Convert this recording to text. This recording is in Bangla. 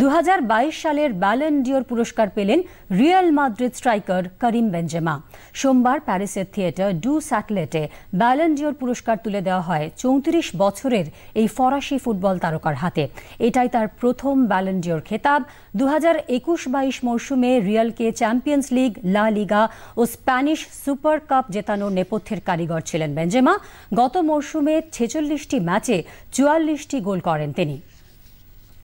দু সালের ডিওর পুরস্কার পেলেন Real Madrid striker Karim Benzema সোমবার প্যারিসের থিয়েটার ডু স্যাটলেটে ডিওর পুরস্কার তুলে দেওয়া হয় চৌত্রিশ বছরের এই ফরাসি ফুটবল তারকার হাতে এটাই তার প্রথম ডিওর খেতাব দু হাজার একুশ বাইশ মৌসুমে রিয়ালকে চ্যাম্পিয়ন্স লিগ লা লিগা ও স্প্যানিশ সুপার কাপ জেতানোর নেপথ্যের কারিগর ছিলেন বেঞ্জেমা গত মৌসুমে ছেচল্লিশটি ম্যাচে চুয়াল্লিশটি গোল করেন তিনি